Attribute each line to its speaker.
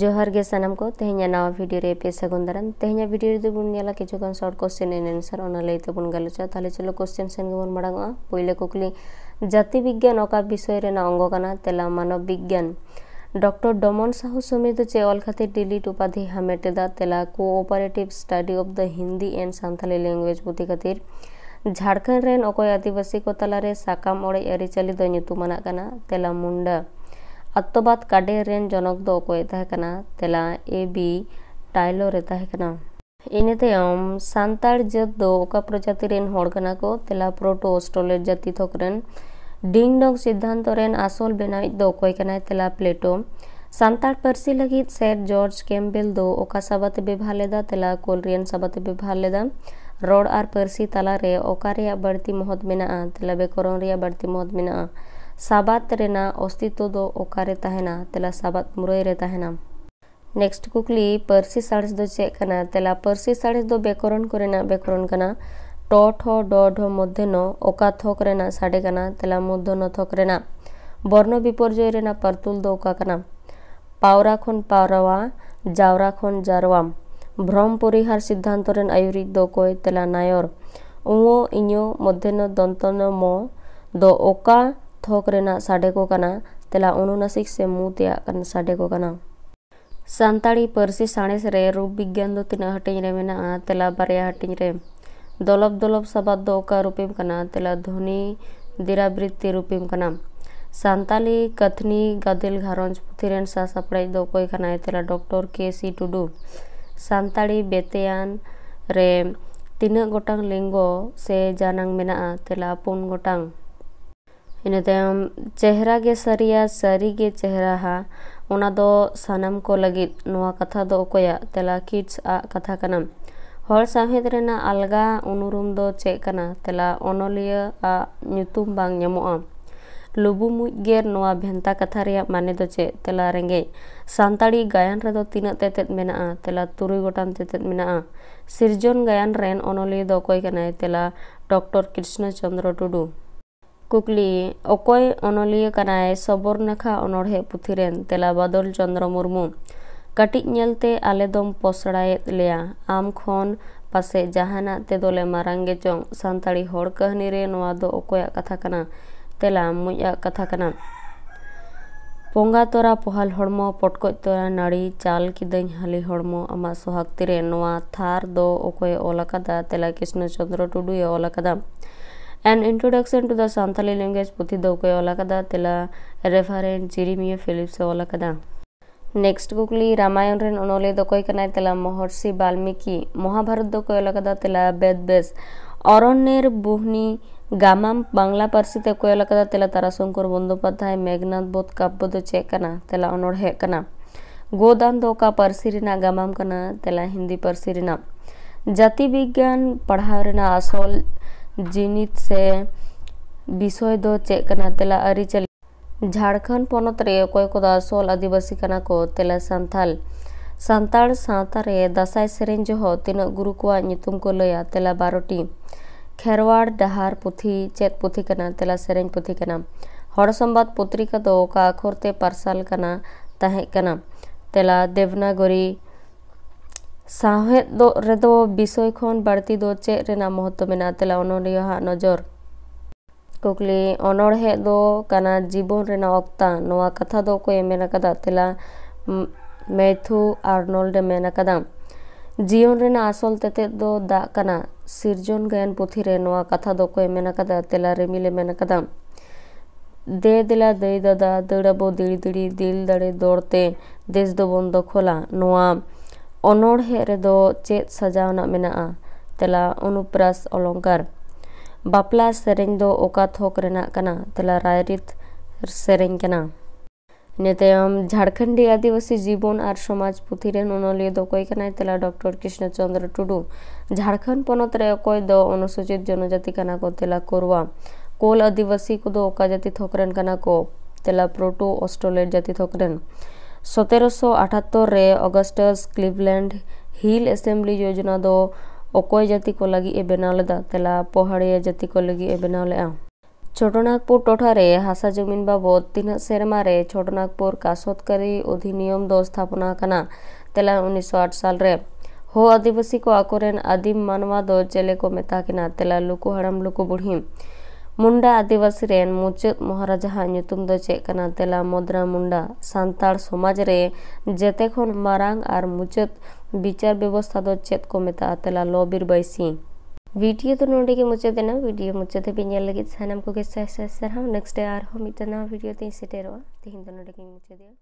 Speaker 1: ᱡᱚᱦᱟᱨ ᱜᱮ ᱥᱟᱱᱟᱢ ᱠᱚ ᱛᱮᱦᱮᱧ ᱱᱟᱣᱟ ᱵᱷᱤᱰᱤᱭᱳ ᱨᱮ ᱯᱮ ᱥᱟᱹᱜᱩᱱ ᱫᱟᱨᱟᱢ ᱛᱮᱦᱮᱧᱟᱜ ᱵᱷᱤᱰᱤᱭᱳ ᱨᱮᱫᱚ ᱵᱚᱱ ᱧᱮᱞᱟ ᱠᱤᱪᱷᱩ ᱜᱟᱱ ᱥᱚᱨᱴ ᱠᱚᱥᱪᱮᱱ ᱮᱱᱥᱟᱨ ᱚᱱᱟ ᱞᱟᱹᱭ ᱛᱮᱵᱚᱱ ᱜᱟᱞᱚᱪᱟ ᱛᱟᱦᱚᱞᱮ ᱪᱚᱞᱚ ᱠᱚᱥᱪᱮᱱ ᱥᱮᱱ ᱜᱮᱵᱚᱱ ᱢᱟᱲᱟᱝᱚᱜᱼᱟ ᱯᱳᱭᱞᱳ ᱠᱩᱠᱞᱤ ᱡᱟᱹᱛᱤ ᱵᱤᱜᱽᱜᱟᱱ ᱚᱠᱟ ᱵᱤᱥᱚᱭ ᱨᱮᱱᱟᱜ ᱚᱝᱜᱚ ᱠᱟᱱᱟ ᱛᱮᱞᱟ ᱢᱟᱱᱚᱵ ᱵᱤᱜᱽᱜᱟᱱ ডক্টর ডমন সাহু সমির দো চেওয়াল খাতে ডিলিট উপাধি হামেটেদা তেলা cooperative study of the Hindi and Santali language পুঁথি খাতির ঝাড়খণ্ড রেন অকয় আদিবাসী কো তালারে সাকাম অড়ে আরিচালি দো নিতুমানা কানা তেলা মুন্ডা ᱟᱛᱛᱚᱵᱟᱫ ᱠᱟᱰᱮ ᱨᱮᱱ ᱡᱚᱱᱚᱠ ᱫᱚ ᱚᱠᱚᱭ ᱛᱟᱦᱮᱸ ᱠᱟᱱᱟ ᱛᱮᱞᱟ ᱮ ᱵᱤ ᱴᱟᱭᱞᱚᱨ ᱮ ᱛᱟᱦᱮᱸ ᱠᱟᱱᱟ ᱤᱱᱟᱹ ᱛᱟᱭᱚᱢ ᱥᱟᱱᱛᱟᱲ ᱡᱟᱹᱛ ᱫᱚ ᱚᱠᱟ ᱯᱨᱚᱡᱟᱛᱤ ᱨᱮᱱ ᱦᱚᱲ ᱠᱟᱱᱟ ᱠᱚ ᱛᱮᱞᱟ ᱯᱨᱳᱴᱳ ᱚᱥᱴᱨᱳᱞᱮᱴ ᱡᱟᱹᱛᱤ ᱛᱷᱚᱠ ᱨᱮᱱ ᱰᱤᱝ ᱰᱚᱝ ᱥᱤᱫᱽᱫᱷᱟᱱᱛᱚ ᱨᱮᱱ ᱟᱥᱚᱞ ᱵᱮᱱᱟᱣᱤᱡ ᱫᱚ ᱚᱠᱚᱭ ᱠᱟᱱᱟᱭ ᱛᱮᱞᱟ ᱯᱞᱮᱴᱳ ᱥᱟᱱᱛᱟᱲ ᱯᱟᱹᱨᱥᱤ ᱞᱟᱹᱜᱤᱫ ᱥᱮᱨ ᱡᱚᱨᱡᱽ ᱠᱮᱢᱵᱮᱞ ᱫᱚ ᱚᱠᱟ ᱥᱟᱵᱟᱛᱮ ᱵᱮᱵᱷᱟᱨ ᱞᱮᱫᱟ ᱛᱮᱞᱟ ᱠᱳᱞᱨᱤᱭᱟᱱ ᱥᱟᱵᱟᱛᱮ ᱵᱮᱵᱷᱟᱨ ᱞᱮᱫᱟ ᱨᱚᱲ ᱟᱨ ᱯᱟᱹᱨᱥᱤ ᱛᱟᱞᱟᱨᱮ ᱚᱠᱟ ᱨᱮᱭᱟᱜ ᱵᱟᱹᱲᱛᱤ ᱢᱚᱦᱚᱛ ᱢᱮᱱᱟᱜᱼᱟ ᱛᱮᱞᱟ ᱵᱮᱠᱚᱨᱚᱱ ᱨᱮᱭᱟᱜ ᱵᱟᱹᱲᱛᱤ ᱢᱚᱦᱚᱛ ᱢᱮᱱᱟᱜᱼᱟ ᱥᱟᱵᱟᱫ ᱨᱮᱱᱟᱜ ᱚᱥᱛᱤᱛᱛᱚ ᱫᱚ ᱚᱠᱟᱨᱮ ᱛᱟᱦᱮᱱᱟ ᱛᱮᱞᱟ ᱥᱟᱵᱟᱫ ᱢᱩᱨᱟᱹᱭ ᱨᱮ ᱛᱟᱦᱮᱱᱟ ᱱᱮᱠᱥᱴ ᱠᱩᱠᱞᱤ ᱯᱟᱹᱨᱥᱤ ᱥᱟᱬᱮᱥ ᱫᱚ ᱪᱮᱫ ᱠᱟᱱᱟ ᱛᱮᱞᱟ ᱯᱟᱹᱨᱥᱤ ᱥᱟᱬᱮᱥ ᱫᱚ ᱵᱮᱠᱚᱨᱚᱱ ᱠᱚᱨᱮᱱᱟᱜ ᱵᱮᱠᱚᱨᱚᱱ ᱠᱟᱱᱟ ᱴᱚ ᱴᱷᱚ ᱰᱚ ᱰᱷᱚ ᱢᱚᱫᱽᱫᱷᱮᱱᱚ ᱚᱠᱟ ᱛᱷᱚᱠ ᱨᱮᱱᱟᱜ ᱥᱟᱰᱮ ᱠᱟᱱᱟ ᱛᱮᱞᱟ ᱢᱚᱫᱽᱫᱷᱚᱱᱚ ᱛᱷᱚᱠ ᱨᱮᱱᱟᱜ ᱵᱚᱨᱱᱚ ᱵᱤᱯᱚᱨᱡᱚᱭ ᱨᱮᱱᱟᱜ ᱯᱟᱨᱛᱩᱞ ᱫᱚ ᱚᱠᱟ ᱠᱟᱱᱟ ᱯᱟᱣᱨᱟ ᱠᱷᱚᱱ ᱯᱟᱣᱨᱟᱣᱟ ᱡᱟᱣᱨᱟ ᱠᱷᱚᱱ ᱡᱟᱨᱣᱟ भ्रम परिहार सिद्धांत आयुरिक दो कोय तेला नायर उमो इो मध्यन दंतन म दो ओका थोक साडे को करना तेला उनुनसिक से मुँह तेया करना साडे को करना सानी पर्सी साणस रे रूप विज्ञान दो तीना हटिंग में तेला बारे हटिंग रे दलब दलब सबाद दो का रूपिम करना तेला ध्वनि दिराबृत्ति रूपिम करना सानी कथनी गादिल घरज पुथिर सासापड़ दो कोई करना तेला डॉक्टर केसी टुडू सानी बेतेन रे तीना गोटांग लिंगो से जानांग जानांगा तेला पुन गोटांग ᱤᱱᱟᱹ ᱛᱟᱭᱚᱢ ᱪᱮᱦᱨᱟ ᱜᱮ ᱥᱟᱹᱨᱤᱭᱟ ᱥᱟᱹᱨᱤᱜᱮ ᱪᱮᱦᱨᱟᱦᱟ ᱚᱱᱟ ᱫᱚ ᱥᱟᱱᱟᱢ ᱠᱚ ᱞᱟᱹᱜᱤᱫ ᱱᱚᱣᱟ ᱠᱟᱛᱷᱟ ᱫᱚ ᱚᱠᱚᱭᱟᱜ ᱛᱮᱞᱟ ᱠᱤᱰᱥ ᱟᱜ ᱠᱟᱛᱷᱟ ᱠᱟᱱᱟ ᱦᱚᱲ ᱥᱟᱶᱦᱮᱫ ᱨᱮᱱᱟᱜ ᱟᱞᱜᱟ ᱩᱱᱩᱨᱩᱢ ᱫᱚ ᱪᱮᱫ ᱠᱟᱱᱟ ᱛᱮᱞᱟ ᱚᱱᱚᱞᱤᱭᱟᱹ ᱟᱜ ᱧᱩᱛᱩᱢ ᱵᱟᱝ ᱧᱟᱢᱚᱜᱼᱟ ᱞᱩᱵᱩᱢᱩᱡ ᱜᱮᱨ ᱱᱚᱣᱟ ᱵᱷᱮᱱᱛᱟ ᱠᱟᱛᱷᱟ ᱨᱮᱭᱟᱜ ᱢᱟᱱᱮ ᱫᱚ ᱪᱮᱫ ᱛᱮᱞᱟ ᱨᱮᱸᱜᱮᱡ ᱥᱟᱱᱛᱟᱲᱤ ᱜᱟᱭᱟᱱ ᱨᱮᱫᱚ ᱛᱤᱱᱟᱹᱜ ᱛᱮᱛᱮᱫ ᱢᱮᱱᱟᱜᱼᱟ ᱛᱮᱞᱟ ᱛᱩᱨᱩᱭ ᱜᱚᱴᱟᱝ ᱛᱮᱛᱮᱫ ᱢᱮᱱᱟᱜᱼᱟ ᱥᱤᱨᱡᱚᱱ ᱜᱟᱭᱟᱱ ᱨᱮᱱ ᱚᱱᱚᱞᱤᱭᱟᱹ ᱫᱚ ᱚᱠᱚᱭ ᱠᱟᱱᱟᱭ ᱛᱮᱞᱟ ᱰᱚᱠᱴᱚᱨ ᱠᱨᱤᱥᱱᱚ ᱪᱚᱱᱫᱨᱚ ᱴᱩᱰᱩ ᱠᱩᱠᱞᱤ ᱚᱠᱚᱭ ᱚᱱᱚᱞᱤᱭᱟᱹ ᱠᱟᱱᱟᱭ ᱥᱚᱵᱚᱨᱱᱟᱠᱷᱟ ᱚᱱᱚᱬᱦᱮ ᱯᱩᱛᱷᱤ ᱨᱮᱱ ᱛᱮᱞᱟ ᱵᱟᱫᱚᱞ ᱪᱚᱱᱫᱨᱚ ᱢᱩᱨᱢᱩ ᱠᱟᱹᱴᱤᱡ ᱧᱮᱞᱛᱮ ᱟᱞᱮ ᱫᱚᱢ ᱯᱚᱥᱲᱟᱭᱮᱫ ᱞᱮᱭᱟ ᱟᱢ ᱠᱷᱚᱱ ᱯᱟᱥᱮᱡ ᱡᱟᱦᱟᱱᱟᱜ ᱛᱮᱫᱚᱞᱮ ᱢᱟᱨᱟᱝ ᱜᱮᱪᱚᱝ ᱥᱟᱱᱛᱟᱲᱤ ᱦᱚᱲ ᱠᱟᱹᱦᱱᱤ ᱨᱮ ᱱᱚᱣᱟ ᱫᱚ ᱚᱠᱚᱭᱟᱜ ᱠᱟᱛᱷᱟ ᱠᱟᱱᱟ ᱛᱮᱞᱟ ᱢᱩᱡ ᱟᱜ ᱠᱟᱛᱷᱟ ᱠᱟᱱᱟ ᱯᱚᱸᱜᱟ ᱛᱚᱨᱟ ᱯᱚᱦᱟᱞ ᱦᱚᱲᱢᱚ ᱯᱚᱴᱠᱚᱡ ᱛᱚᱨᱟ ᱱᱟᱹᱲᱤ ᱪᱟᱞ ᱠᱤᱫᱟᱹᱧ ᱦᱟᱹᱞᱤ ᱦᱚᱲᱢᱚ ᱟᱢᱟᱜ ᱥᱚᱦᱟᱜ ᱛᱤᱨᱮ ᱱᱚᱣᱟ ᱛᱷᱟᱨ ᱫᱚ ᱚᱠᱚᱭᱮ ᱚᱞ ᱟᱠᱟᱫᱟ ᱛᱮᱞᱟ ᱠᱨᱤᱥᱱᱚ ᱪᱚᱱᱫᱨᱚ ᱴᱩᱰᱩᱭᱮ ᱚᱞ ᱟᱠᱟᱫᱟ An introduction to the Santali language puthi dauke olakada tela referent Jeremiah Phillips olakada. Next गुगली रामायण रेन उनोले दो कोई कनाय तेला महर्षि वाल्मीकि महाभारत दो कोई लकदा तेला बेदबेस অরণ্যের বুহনি গামাম বাংলা পার্সিতে কোয়েল কাদা তেলা তারাশঙ্কর বন্দ্যোপাধ্যায় মেঘনাথ বোধ কাব্য ᱫᱚ ᱪᱮᱫ ᱠᱟᱱᱟ ᱛᱮᱞᱟ ᱚᱱᱚᱲᱦᱮ ᱠᱟᱱᱟ ᱜᱳᱫᱟᱱ ᱫᱚ ᱚᱠᱟ ᱯᱟᱹᱨᱥᱤ ᱨᱮᱱᱟᱜ ᱜᱟᱢᱟᱢ ᱠᱟᱱᱟ ᱛᱮᱞᱟ ᱦᱤᱱᱫᱤ ᱯᱟᱹᱨᱥᱤ ᱨᱮᱱᱟᱜ ᱡᱟᱹᱛᱤ ᱵᱤᱜᱽᱜᱟᱱ ᱯᱟᱲᱦᱟᱣ ᱨᱮᱱᱟᱜ ᱟᱥᱚᱞ जिनित से विषय दो चेकना तेला आरी चल झारखंड पनत को दासोल आदिवासी को तेला संथाल संथाल सांता रे दसाय जो हो गुरु को नितुम तेला बारोटी खेरवाड़ डहार पुथी चेत पुथी कना तेला से पुथी कना हर संबाद पत्रिका दो का अखोरते पारसाल कना तहे तेला देवनागरी ᱥᱟᱶᱦᱮᱫ ᱫᱚ ᱨᱮᱫᱚ ᱵᱤᱥᱚᱭ ᱠᱷᱚᱱ ᱵᱟᱹᱲᱛᱤ ᱫᱚ ᱪᱮᱫ ᱨᱮᱱᱟᱜ ᱢᱚᱦᱚᱛᱛᱚ ᱢᱮᱱᱟᱜᱼᱟ ᱛᱮᱞᱟ ᱚᱱᱚᱞᱤᱭᱟᱹᱣᱟᱜ ᱱᱚᱡᱚᱨ ᱠᱩᱠᱞᱤ ᱚᱱᱚᱬᱦᱮ ᱫᱚ ᱠᱟᱱᱟ ᱡᱤᱵᱚᱱ ᱨᱮᱱᱟᱜ ᱚᱠᱛᱟ ᱱᱚᱣᱟ ᱠᱟᱛᱷᱟ ᱫᱚ ᱚᱠᱚᱭᱮ ᱢᱮᱱ ᱟᱠᱟᱫᱟ ᱛᱮᱞᱟ ᱢᱮᱭᱛᱷᱩ ᱟᱨᱱᱚᱞᱰ ᱮ ᱢᱮᱱ ᱟᱠᱟᱫᱟ ᱡᱤᱭᱚᱱ ᱨᱮᱱᱟᱜ ᱟᱥᱚᱞ ᱛᱮᱛᱮᱫ ᱫᱚ ᱫᱟᱜ ᱠᱟᱱᱟ ᱥᱤᱨᱡᱚᱱ ᱜᱟᱭᱟᱱ ᱯᱩᱛᱷᱤᱨᱮ ᱱᱚᱣᱟ ᱠᱟᱛᱷᱟ ᱫᱚ ᱚᱠᱚᱭᱮ ᱢᱮᱱ ᱟᱠᱟᱫᱟ ᱛᱮᱞᱟ ᱨᱤᱢᱤᱞᱮ ᱢᱮᱱ ᱟᱠᱟᱫᱟ দে দিলা দেই দাদা দৌড়াবো দিড়ি দিড়ি দিল দাঁড়ে দৌড়তে দেশ দবন দখলা নোয়া ᱚᱱᱚᱬᱦᱮ ᱨᱮᱫᱚ ᱪᱮᱫ ᱥᱟᱡᱟᱣᱱᱟ ᱢᱮᱱᱟᱜᱼᱟ ᱛᱮᱞᱟ ᱚᱱᱩᱯᱨᱟᱥ ᱚᱞᱚᱝᱠᱟᱨ ᱵᱟᱯᱞᱟ ᱥᱮᱨᱮᱧ ᱫᱚ ᱚᱠᱟ ᱛᱷᱚᱠ ᱨᱮᱱᱟᱜ ᱠᱟᱱᱟ ᱛᱮᱞᱟ ᱨᱟᱭᱨᱤᱛ ᱥᱮᱨᱮᱧ ᱠᱟᱱᱟ ᱱᱮᱛᱟᱭᱚᱢ ᱡᱷᱟᱲᱠᱷᱚᱸᱰᱤ ᱟᱹᱫᱤᱵᱟᱹᱥᱤ ᱡᱤᱵᱚᱱ ᱟᱨ ᱥᱚᱢᱟᱡᱽ ᱯᱩᱛᱷᱤ ᱨᱮᱱ ᱚᱱᱚᱞᱤᱭᱟᱹ ᱫᱚ ᱚᱠᱚᱭ ᱠᱟᱱᱟᱭ ᱛᱮᱞᱟ ᱰᱚᱠᱴᱚᱨ ᱠᱨᱤᱥᱱᱚ ᱪᱚᱱᱫᱨᱚ ᱴᱩᱰᱩ ᱡᱷᱟᱲᱠᱷᱚᱸᱰ ᱯᱚᱱᱚᱛ ᱨᱮ ᱚᱠᱚᱭ ᱫᱚ ᱚᱱᱩᱥᱩᱪᱤᱛ ᱡᱚᱱᱚᱡᱟᱹᱛᱤ ᱠᱟᱱᱟ ᱠᱚ ᱛᱮᱞᱟ ᱠᱚᱨᱣᱟ ᱠᱳᱞ ᱟᱹᱫᱤᱵᱟᱹᱥᱤ ᱠᱚᱫᱚ ᱚᱠᱟ ᱡᱟᱹᱛᱤ ᱛᱷᱚᱠ ᱨᱮᱱ ᱠᱟᱱᱟ ᱠᱚ ᱛᱮᱞᱟ ᱯᱨᱳᱴᱳ ᱚᱥᱴᱨᱚᱞᱮᱴ ᱡᱟᱹᱛᱤ ᱛᱷᱚᱠ ᱨᱮᱱ सतरश अठा अगस्ट क्लीवलैंड हिल एसेंबली योजना दो अकय जाति को लगी बनाव लेदा तेला पहाड़िया जाति को लगी बनाव लेगा छोटनागपुर टोटारे हासा जमीन बाबद तीना सेरमारे छोटनागपुर कासतकारी अधिनियम दो स्थापना करना तेला उन्नीस सौ आठ साल रे हो आदिवासी को आकोरेन आदिम मानवा दो चेले को मेता किना तेला लुकु हड़म लुकु बुढ़ीम ᱢᱩᱱᱰᱟ ᱟᱹᱫᱤᱵᱟᱹᱥᱤ ᱨᱮᱱ ᱢᱩᱪᱟᱹᱫ ᱢᱚᱦᱟᱨᱟᱡᱟᱣᱟᱜ ᱧᱩᱛᱩᱢ ᱫᱚ ᱪᱮᱫ ᱠᱟᱱᱟ ᱛᱮᱞᱟ ᱢᱩᱫᱽᱨᱟ ᱢᱩᱱᱰᱟ ᱥᱟᱱᱛᱟᱲ ᱥᱚᱢᱟᱡᱽ ᱨᱮ ᱡᱮᱛᱮ ᱠᱷᱚᱱ ᱢᱟᱨᱟᱝ ᱟᱨ ᱢᱩᱪᱟᱹᱫ ᱵᱤᱪᱟᱨ ᱵᱮᱵᱚᱥᱛᱷᱟ ᱫᱚ ᱪᱮᱫ ᱠᱚ ᱢᱮᱛᱟᱜᱼᱟ ᱛᱮᱞᱟ ᱞᱚᱵᱤᱨ ᱵᱟᱹᱭᱥᱤ वीडियो तो नोड़े के मुझे देना वीडियो मुझे तो भी नेल लगे सानम को के सह सह सर हम नेक्स्ट डे आर हो मिटना वीडियो तीन सेटेरो तीन तो नोड़े के मुझे दिया